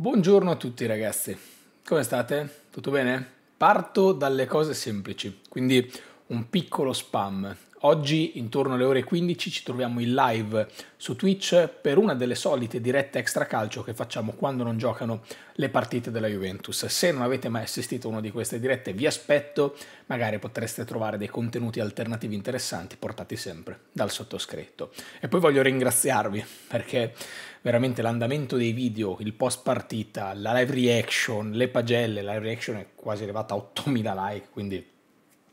Buongiorno a tutti ragazzi, come state? Tutto bene? Parto dalle cose semplici, quindi un piccolo spam. Oggi intorno alle ore 15 ci troviamo in live su Twitch per una delle solite dirette extra calcio che facciamo quando non giocano le partite della Juventus. Se non avete mai assistito a una di queste dirette vi aspetto, magari potreste trovare dei contenuti alternativi interessanti portati sempre dal sottoscritto. E poi voglio ringraziarvi perché veramente l'andamento dei video, il post partita, la live reaction, le pagelle, la live reaction è quasi arrivata a 8000 like, quindi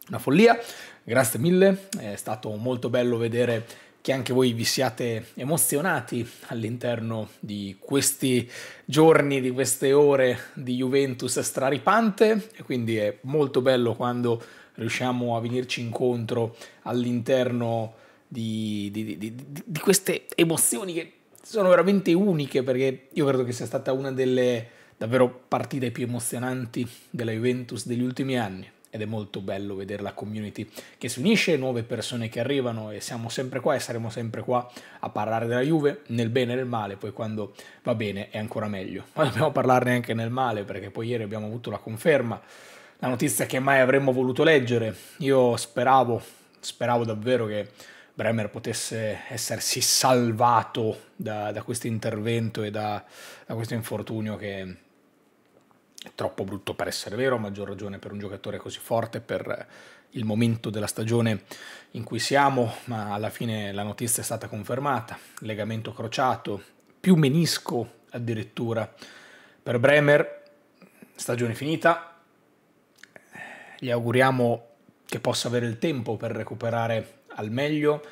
una follia. Grazie mille, è stato molto bello vedere che anche voi vi siate emozionati all'interno di questi giorni, di queste ore di Juventus straripante e quindi è molto bello quando riusciamo a venirci incontro all'interno di, di, di, di queste emozioni che sono veramente uniche perché io credo che sia stata una delle davvero partite più emozionanti della Juventus degli ultimi anni ed è molto bello vedere la community che si unisce, nuove persone che arrivano e siamo sempre qua e saremo sempre qua a parlare della Juve nel bene e nel male, poi quando va bene è ancora meglio. Ma dobbiamo parlarne anche nel male perché poi ieri abbiamo avuto la conferma, la notizia che mai avremmo voluto leggere. Io speravo, speravo davvero che Bremer potesse essersi salvato da, da questo intervento e da, da questo infortunio che è troppo brutto per essere vero, a maggior ragione per un giocatore così forte, per eh, il momento della stagione in cui siamo, ma alla fine la notizia è stata confermata. Legamento crociato, più menisco addirittura. Per Bremer, stagione finita. Gli auguriamo che possa avere il tempo per recuperare al meglio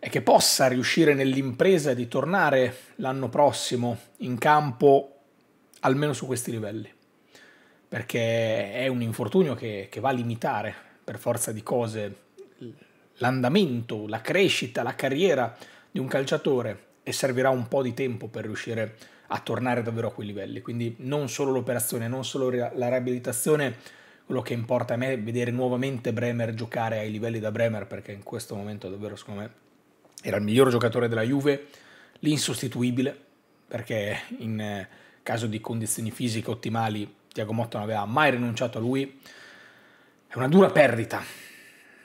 e che possa riuscire nell'impresa di tornare l'anno prossimo in campo almeno su questi livelli perché è un infortunio che, che va a limitare per forza di cose l'andamento, la crescita, la carriera di un calciatore e servirà un po' di tempo per riuscire a tornare davvero a quei livelli. Quindi non solo l'operazione, non solo la riabilitazione, quello che importa a me è vedere nuovamente Bremer giocare ai livelli da Bremer perché in questo momento davvero secondo me era il miglior giocatore della Juve, l'insostituibile perché in eh, caso di condizioni fisiche ottimali Tiago Motta non aveva mai rinunciato a lui, è una dura perdita,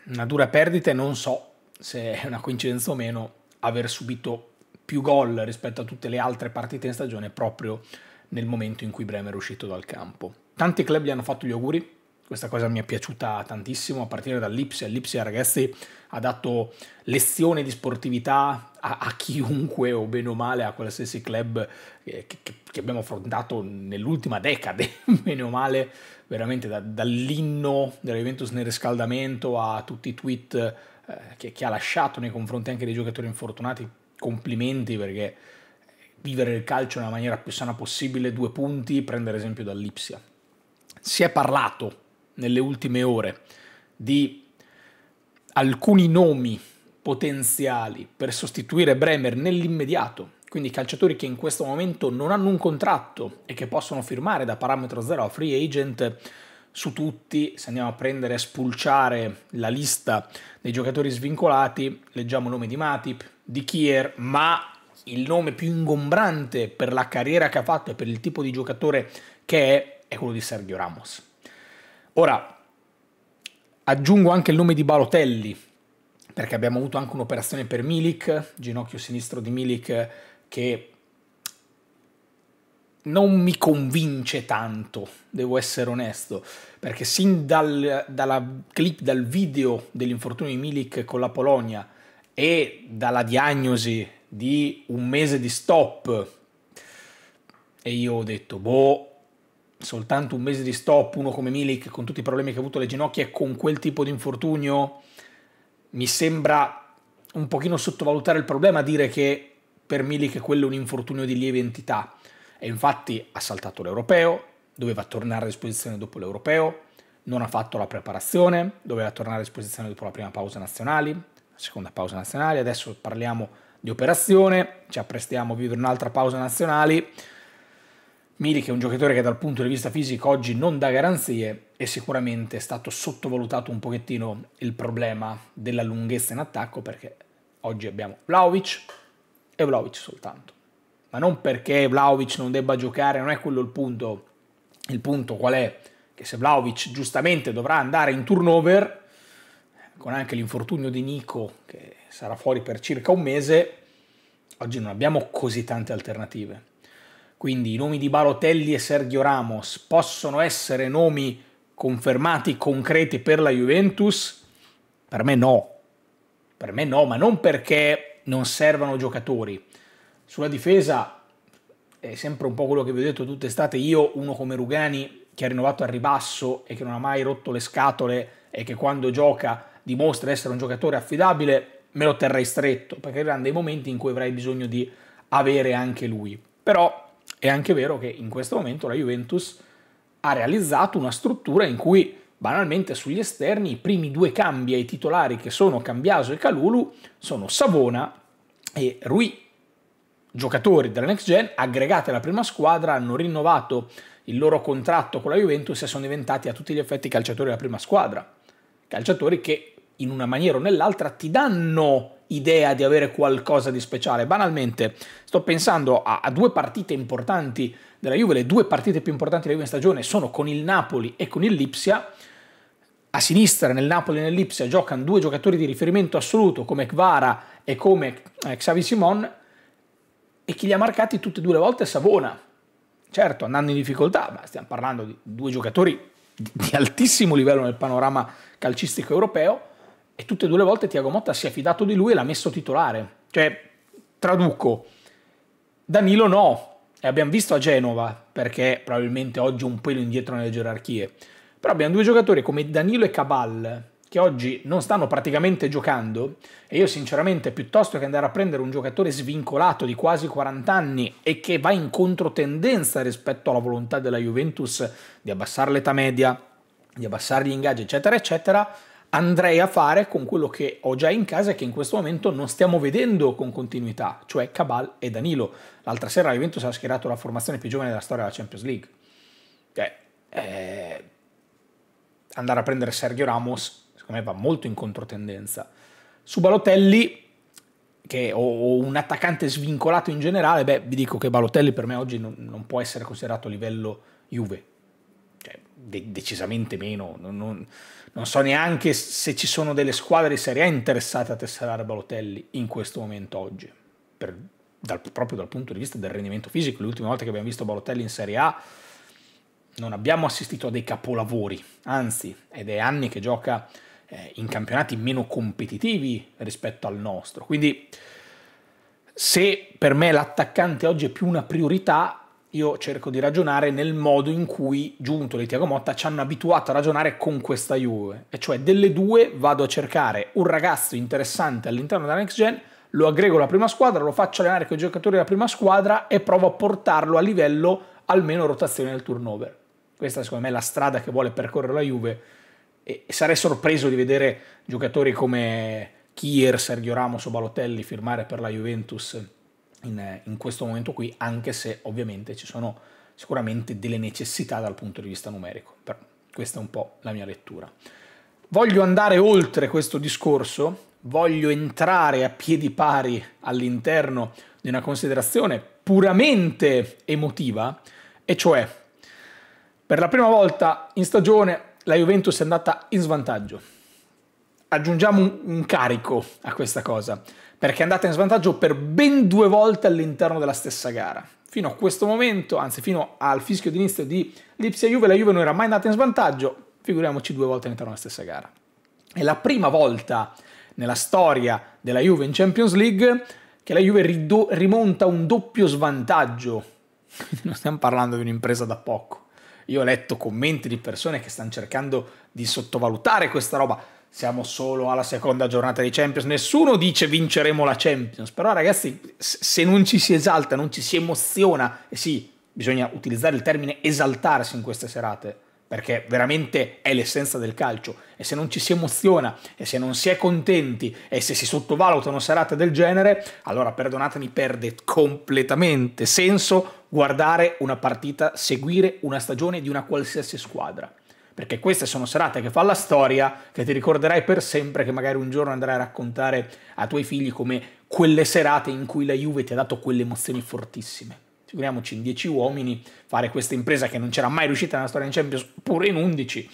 una dura perdita e non so se è una coincidenza o meno aver subito più gol rispetto a tutte le altre partite in stagione proprio nel momento in cui Bremer è uscito dal campo. Tanti club gli hanno fatto gli auguri, questa cosa mi è piaciuta tantissimo a partire dall'Ipsia. L'Ipsia, ragazzi, ha dato lezione di sportività a, a, chiunque o bene o male a qualsiasi club eh, che, che, che abbiamo affrontato nell'ultima decade, bene o male, veramente da, dall'inno della Juventus nel riscaldamento a tutti i tweet eh, che, che ha lasciato nei confronti anche dei giocatori infortunati. Complimenti perché vivere il calcio nella maniera più sana possibile, due punti, prendere esempio dall'Ipsia. Si è parlato nelle ultime ore di alcuni nomi potenziali per sostituire Bremer nell'immediato, quindi calciatori che in questo momento non hanno un contratto e che possono firmare da parametro zero a free agent su tutti, se andiamo a prendere a spulciare la lista dei giocatori svincolati, leggiamo il nome di Matip, di Kier, ma il nome più ingombrante per la carriera che ha fatto e per il tipo di giocatore che è è quello di Sergio Ramos. Ora, aggiungo anche il nome di Balotelli, perché abbiamo avuto anche un'operazione per Milik, ginocchio sinistro di Milik, che non mi convince tanto, devo essere onesto, perché sin dal, dalla clip, dal video dell'infortunio di Milik con la Polonia e dalla diagnosi di un mese di stop, e io ho detto, boh, soltanto un mese di stop, uno come Milik con tutti i problemi che ha avuto alle ginocchia e con quel tipo di infortunio, mi sembra un pochino sottovalutare il problema dire che per Milik quello è un infortunio di lieve entità. E infatti ha saltato l'europeo, doveva tornare a disposizione dopo l'europeo, non ha fatto la preparazione, doveva tornare a disposizione dopo la prima pausa nazionale, la seconda pausa nazionale, adesso parliamo di operazione, ci apprestiamo a vivere un'altra pausa nazionale Milik è un giocatore che dal punto di vista fisico oggi non dà garanzie e sicuramente è stato sottovalutato un pochettino il problema della lunghezza in attacco perché oggi abbiamo Vlaovic e Vlaovic soltanto. Ma non perché Vlaovic non debba giocare, non è quello il punto. Il punto qual è? Che se Vlaovic giustamente dovrà andare in turnover, con anche l'infortunio di Nico che sarà fuori per circa un mese, oggi non abbiamo così tante alternative quindi i nomi di Barotelli e Sergio Ramos possono essere nomi confermati, concreti per la Juventus? Per me no. Per me no, ma non perché non servano giocatori. Sulla difesa è sempre un po' quello che vi ho detto tutte estate. Io, uno come Rugani, che ha rinnovato al ribasso e che non ha mai rotto le scatole e che quando gioca dimostra essere un giocatore affidabile, me lo terrei stretto, perché erano dei momenti in cui avrei bisogno di avere anche lui. Però è anche vero che in questo momento la Juventus ha realizzato una struttura in cui banalmente sugli esterni i primi due cambi ai titolari che sono Cambiaso e Calulu sono Savona e Rui. Giocatori della Next Gen aggregati alla prima squadra hanno rinnovato il loro contratto con la Juventus e sono diventati a tutti gli effetti calciatori della prima squadra. Calciatori che in una maniera o nell'altra ti danno idea di avere qualcosa di speciale. Banalmente, sto pensando a, a due partite importanti della Juve, le due partite più importanti della Juve in stagione sono con il Napoli e con il Lipsia. A sinistra nel Napoli e nell'Ipsia giocano due giocatori di riferimento assoluto come Kvara e come eh, Xavi Simon e chi li ha marcati tutte e due le volte è Savona. Certo, andando in difficoltà, ma stiamo parlando di due giocatori di altissimo livello nel panorama calcistico europeo e tutte e due le volte Tiago Motta si è fidato di lui e l'ha messo titolare. Cioè, traduco, Danilo no, e abbiamo visto a Genova, perché probabilmente oggi è un pelo indietro nelle gerarchie, però abbiamo due giocatori come Danilo e Cabal, che oggi non stanno praticamente giocando, e io sinceramente piuttosto che andare a prendere un giocatore svincolato di quasi 40 anni e che va in controtendenza rispetto alla volontà della Juventus di abbassare l'età media, di abbassare gli ingaggi, eccetera, eccetera, andrei a fare con quello che ho già in casa e che in questo momento non stiamo vedendo con continuità, cioè Cabal e Danilo. L'altra sera la Juventus ha schierato la formazione più giovane della storia della Champions League. Cioè, eh, andare a prendere Sergio Ramos, secondo me va molto in controtendenza. Su Balotelli, che ho un attaccante svincolato in generale, beh, vi dico che Balotelli per me oggi non, non può essere considerato a livello Juve de- decisamente meno. Non, non, non, so neanche se ci sono delle squadre di Serie A interessate a tesserare Balotelli in questo momento oggi, per, dal, proprio dal punto di vista del rendimento fisico. L'ultima volta che abbiamo visto Balotelli in Serie A non abbiamo assistito a dei capolavori, anzi, ed è anni che gioca eh, in campionati meno competitivi rispetto al nostro. Quindi se per me l'attaccante oggi è più una priorità, io cerco di ragionare nel modo in cui Giunto e Tiago Motta ci hanno abituato a ragionare con questa Juve. E cioè delle due vado a cercare un ragazzo interessante all'interno della next gen, lo aggrego alla prima squadra, lo faccio allenare con i giocatori della prima squadra e provo a portarlo a livello almeno rotazione del turnover. Questa secondo me è la strada che vuole percorrere la Juve e sarei sorpreso di vedere giocatori come Kier, Sergio Ramos o Balotelli firmare per la Juventus in, eh, in questo momento qui, anche se ovviamente ci sono sicuramente delle necessità dal punto di vista numerico. Però questa è un po' la mia lettura. Voglio andare oltre questo discorso, voglio entrare a piedi pari all'interno di una considerazione puramente emotiva, e cioè per la prima volta in stagione la Juventus è andata in svantaggio. Aggiungiamo un, carico a questa cosa, perché è andata in svantaggio per ben due volte all'interno della stessa gara. Fino a questo momento, anzi fino al fischio d'inizio di Lipsia Juve, la Juve non era mai andata in svantaggio, figuriamoci due volte all'interno della stessa gara. È la prima volta nella storia della Juve in Champions League che la Juve rimonta un doppio svantaggio. non stiamo parlando di un'impresa da poco. Io ho letto commenti di persone che stanno cercando di sottovalutare questa roba siamo solo alla seconda giornata di Champions, nessuno dice vinceremo la Champions, però ragazzi se non ci si esalta, non ci si emoziona, e sì, bisogna utilizzare il termine esaltarsi in queste serate, perché veramente è l'essenza del calcio, e se non ci si emoziona, e se non si è contenti, e se si sottovalutano serate del genere, allora perdonatemi, perde completamente senso guardare una partita, seguire una stagione di una qualsiasi squadra perché queste sono serate che fa la storia, che ti ricorderai per sempre, che magari un giorno andrai a raccontare a tuoi figli come quelle serate in cui la Juve ti ha dato quelle emozioni fortissime. Figuriamoci in 10 uomini fare questa impresa che non c'era mai riuscita nella storia in Champions, pure in 11.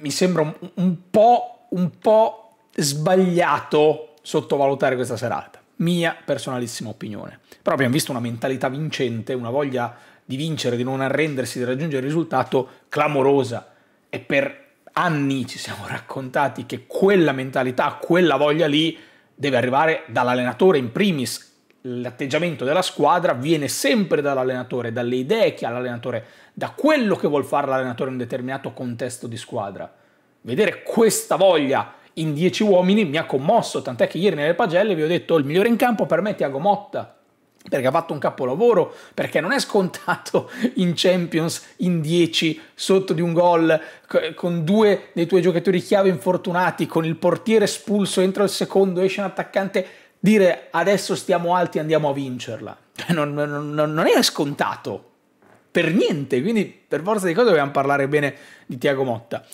Mi sembra un, un, po', un po' sbagliato sottovalutare questa serata mia personalissima opinione. Però abbiamo visto una mentalità vincente, una voglia di vincere, di non arrendersi, di raggiungere il risultato clamorosa e per anni ci siamo raccontati che quella mentalità, quella voglia lì deve arrivare dall'allenatore in primis. L'atteggiamento della squadra viene sempre dall'allenatore, dalle idee che ha l'allenatore, da quello che vuol fare l'allenatore in un determinato contesto di squadra. Vedere questa voglia in dieci uomini mi ha commosso, tant'è che ieri nelle pagelle vi ho detto il migliore in campo per me è Tiago Motta perché ha fatto un capolavoro, perché non è scontato in Champions in 10 sotto di un gol con due dei tuoi giocatori chiave infortunati, con il portiere espulso, entro il secondo, esce un attaccante, dire adesso stiamo alti, e andiamo a vincerla. Cioè, non, non, non era scontato per niente, quindi per forza di cose dobbiamo parlare bene di Tiago Motta.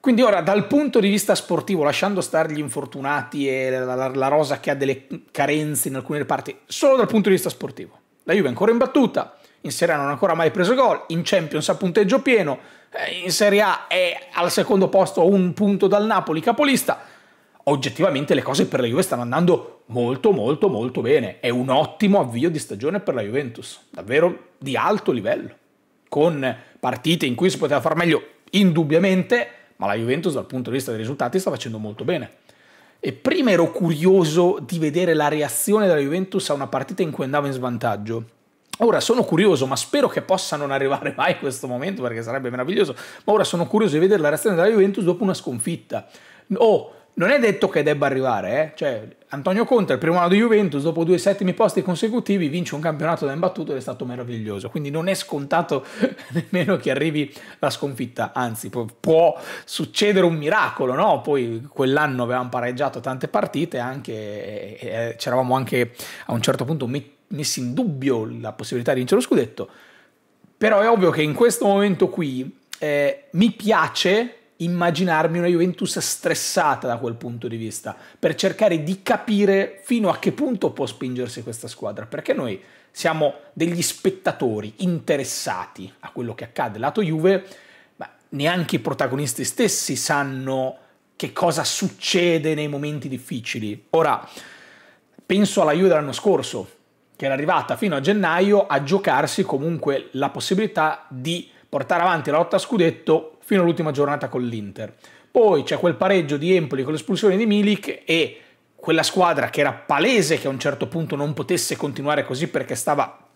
Quindi ora dal punto di vista sportivo, lasciando stare gli infortunati e la, la, la, rosa che ha delle carenze in alcune parti, solo dal punto di vista sportivo, la Juve è ancora imbattuta, in Serie A non ha ancora mai preso gol, in Champions a punteggio pieno, eh, in Serie A è al secondo posto a un punto dal Napoli capolista. Oggettivamente le cose per la Juve stanno andando molto molto molto bene, è un ottimo avvio di stagione per la Juventus, davvero di alto livello, con partite in cui si poteva far meglio indubbiamente ma la Juventus dal punto di vista dei risultati sta facendo molto bene. E prima ero curioso di vedere la reazione della Juventus a una partita in cui andava in svantaggio. Ora sono curioso, ma spero che possa non arrivare mai questo momento perché sarebbe meraviglioso, ma ora sono curioso di vedere la reazione della Juventus dopo una sconfitta. Oh, non è detto che debba arrivare, eh? cioè, Antonio Conte, il primo anno di Juventus, dopo due settimi posti consecutivi, vince un campionato da imbattuto ed è stato meraviglioso. Quindi non è scontato nemmeno che arrivi la sconfitta, anzi, può, succedere un miracolo, no? Poi quell'anno avevamo pareggiato tante partite, anche, eh, eh, eh c'eravamo anche a un certo punto messi in dubbio la possibilità di vincere lo scudetto. Però è ovvio che in questo momento qui eh, mi piace immaginarmi una Juventus stressata da quel punto di vista, per cercare di capire fino a che punto può spingersi questa squadra, perché noi siamo degli spettatori interessati a quello che accade lato Juve, ma neanche i protagonisti stessi sanno che cosa succede nei momenti difficili. Ora, penso alla Juve dell'anno scorso, che era arrivata fino a gennaio a giocarsi comunque la possibilità di portare avanti la lotta a scudetto fino all'ultima giornata con l'Inter. Poi c'è quel pareggio di Empoli con l'espulsione di Milik e quella squadra che era palese che a un certo punto non potesse continuare così perché stava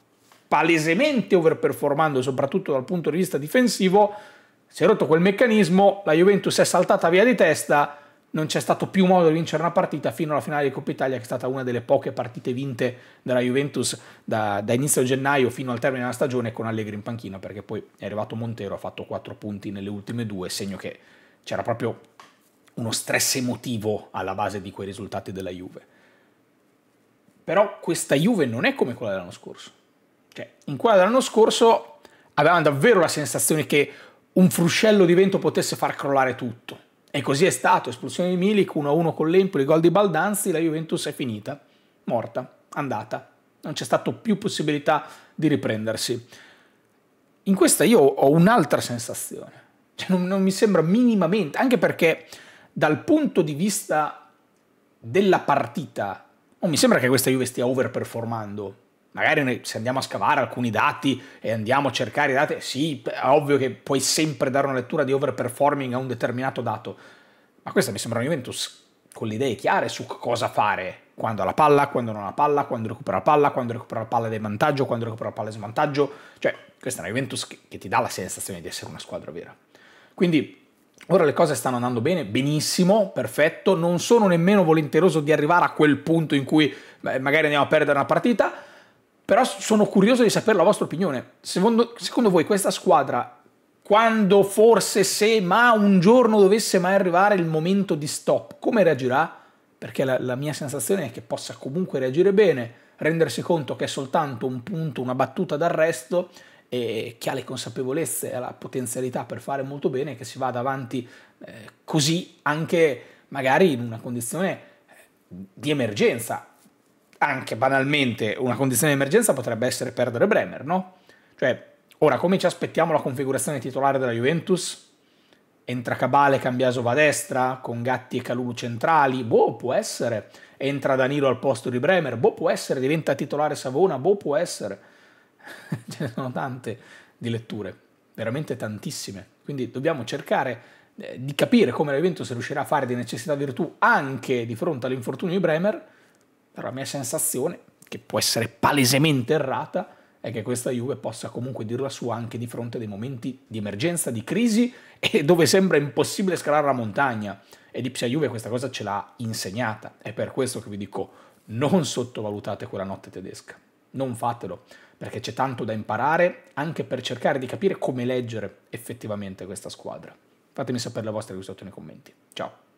palesemente overperformando, soprattutto dal punto di vista difensivo, si è rotto quel meccanismo, la Juventus è saltata via di testa non c'è stato più modo di vincere una partita fino alla finale di Coppa Italia, che è stata una delle poche partite vinte dalla Juventus da, da inizio gennaio fino al termine della stagione con Allegri in panchina, perché poi è arrivato Montero, ha fatto 4 punti nelle ultime due, segno che c'era proprio uno stress emotivo alla base di quei risultati della Juve. Però questa Juve non è come quella dell'anno scorso. Cioè, in quella dell'anno scorso avevamo davvero la sensazione che un fruscello di vento potesse far crollare tutto e così è stato, espulsione di Milik, 1-1 con l'Empoli, gol di Baldanzi, la Juventus è finita, morta, andata. Non c'è stata più possibilità di riprendersi. In questa io ho un'altra sensazione, cioè non, non mi sembra minimamente, anche perché dal punto di vista della partita, non mi sembra che questa Juve stia overperformando magari se andiamo a scavare alcuni dati e andiamo a cercare i dati, sì, è ovvio che puoi sempre dare una lettura di overperforming a un determinato dato, ma questa mi sembra una Juventus con le idee chiare su cosa fare, quando ha la palla, quando non ha la palla, quando recupera la palla, quando recupera la palla di vantaggio, quando recupera la palla di svantaggio, cioè questa è una Juventus che, che ti dà la sensazione di essere una squadra vera. Quindi Ora le cose stanno andando bene, benissimo, perfetto, non sono nemmeno volenteroso di arrivare a quel punto in cui magari andiamo a perdere una partita, però sono curioso di sapere la vostra opinione. Secondo, secondo voi questa squadra, quando forse se ma un giorno dovesse mai arrivare il momento di stop, come reagirà? Perché la, la mia sensazione è che possa comunque reagire bene, rendersi conto che è soltanto un punto, una battuta d'arresto e che ha le consapevolezze e la potenzialità per fare molto bene, che si vada avanti eh, così anche magari in una condizione eh, di emergenza anche banalmente una condizione di emergenza potrebbe essere perdere Bremer, no? Cioè, ora come ci aspettiamo la configurazione titolare della Juventus? Entra Cabale, Cambiaso va a destra, con Gatti e Calulu centrali, boh, può essere. Entra Danilo al posto di Bremer, boh, può essere. Diventa titolare Savona, boh, può essere. Ce ne sono tante di letture, veramente tantissime. Quindi dobbiamo cercare eh, di capire come la Juventus riuscirà a fare di necessità virtù anche di fronte all'infortunio di Bremer però la mia sensazione, che può essere palesemente errata, è che questa Juve possa comunque dirla sua anche di fronte a dei momenti di emergenza, di crisi e dove sembra impossibile scalare la montagna. Ed Ipsia Juve questa cosa ce l'ha insegnata. È per questo che vi dico, non sottovalutate quella notte tedesca. Non fatelo, perché c'è tanto da imparare anche per cercare di capire come leggere effettivamente questa squadra. Fatemi sapere la vostra risultato nei commenti. Ciao!